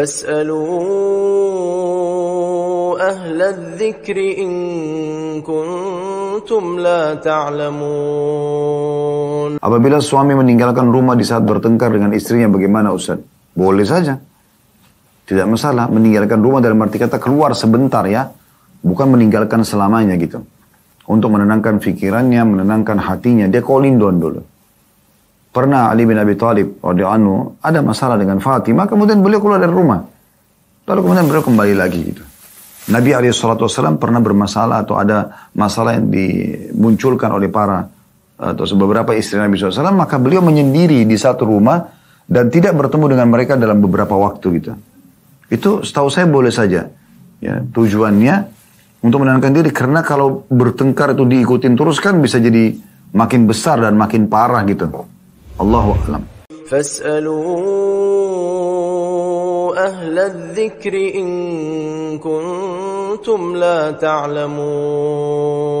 فاسألوا أهل الذكر إن كنتم la تعلمون Apabila suami meninggalkan rumah di saat bertengkar dengan istrinya bagaimana Ustaz? Boleh saja. Tidak masalah meninggalkan rumah dalam arti kata keluar sebentar ya. Bukan meninggalkan selamanya gitu. Untuk menenangkan fikirannya, menenangkan hatinya. Dia calling dulu. Pernah Ali bin Abi Thalib radhiyallahu anhu ada masalah dengan Fatimah, kemudian beliau keluar dari rumah. Lalu kemudian beliau kembali lagi gitu. Nabi Wasallam pernah bermasalah atau ada masalah yang dimunculkan oleh para atau beberapa istri Nabi SAW, maka beliau menyendiri di satu rumah dan tidak bertemu dengan mereka dalam beberapa waktu gitu. Itu setahu saya boleh saja. Ya, tujuannya untuk menenangkan diri karena kalau bertengkar itu diikutin terus kan bisa jadi makin besar dan makin parah gitu. الله أعلم فاسألوا أهل الذكر إن كنتم لا تعلمون